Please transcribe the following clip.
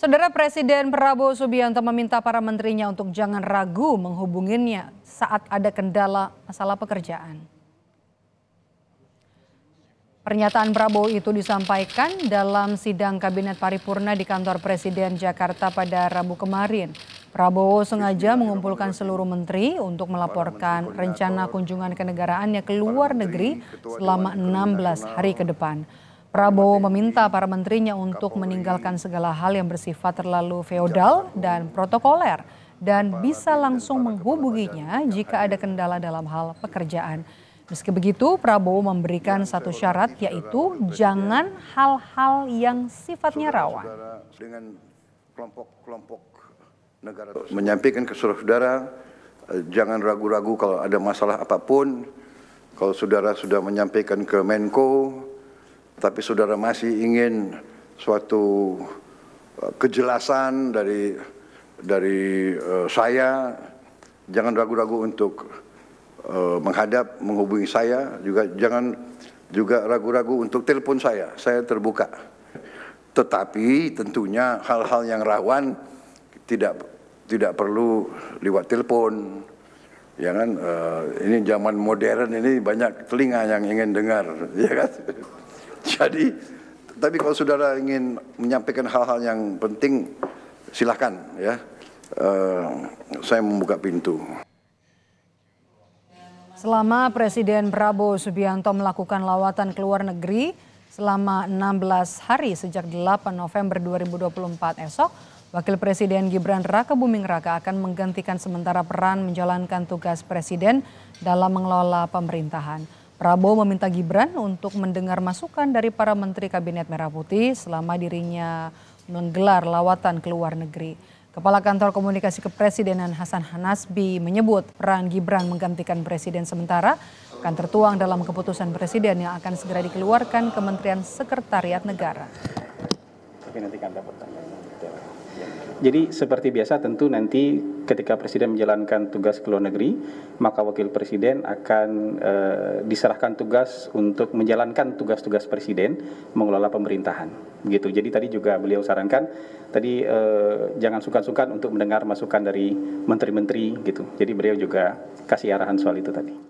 Saudara Presiden Prabowo Subianto meminta para menterinya untuk jangan ragu menghubunginya saat ada kendala masalah pekerjaan. Pernyataan Prabowo itu disampaikan dalam sidang Kabinet Paripurna di kantor Presiden Jakarta pada Rabu kemarin. Prabowo sengaja mengumpulkan seluruh menteri untuk melaporkan rencana kunjungan kenegaraannya ke luar negeri selama 16 hari ke depan. Prabowo meminta para menterinya untuk meninggalkan segala hal yang bersifat terlalu feodal dan protokoler dan bisa langsung menghubunginya jika ada kendala dalam hal pekerjaan. Meski begitu, Prabowo memberikan satu syarat yaitu jangan hal-hal yang sifatnya rawan. Dengan kelompok-kelompok negara menyampaikan ke saudara-saudara eh, jangan ragu-ragu kalau ada masalah apapun kalau saudara sudah menyampaikan ke Menko tapi saudara masih ingin suatu e, kejelasan dari dari uh, saya, jangan ragu-ragu untuk uh, menghadap, menghubungi saya, juga jangan juga ragu-ragu untuk telepon saya, saya terbuka. Tetapi tentunya hal-hal yang rawan tidak tidak perlu lewat telepon. Ya kan, uh, ini zaman modern ini banyak telinga yang ingin dengar, ya kan. Jadi, tapi kalau saudara ingin menyampaikan hal-hal yang penting, silahkan ya. Uh, saya membuka pintu. Selama Presiden Prabowo Subianto melakukan lawatan ke luar negeri selama 16 hari sejak 8 November 2024 esok, Wakil Presiden Gibran Raka Buming Raka akan menggantikan sementara peran menjalankan tugas Presiden dalam mengelola pemerintahan. Prabowo meminta Gibran untuk mendengar masukan dari para menteri Kabinet Merah Putih selama dirinya menggelar lawatan ke luar negeri. Kepala Kantor Komunikasi Kepresidenan Hasan Hanasbi menyebut peran Gibran menggantikan presiden sementara akan tertuang dalam keputusan presiden yang akan segera dikeluarkan Kementerian Sekretariat Negara tapi nanti kan ada pertanyaan. Jadi seperti biasa tentu nanti ketika Presiden menjalankan tugas ke luar negeri, maka Wakil Presiden akan e, diserahkan tugas untuk menjalankan tugas-tugas Presiden mengelola pemerintahan. Begitu. Jadi tadi juga beliau sarankan tadi e, jangan sungkan-sungkan untuk mendengar masukan dari menteri-menteri gitu. Jadi beliau juga kasih arahan soal itu tadi.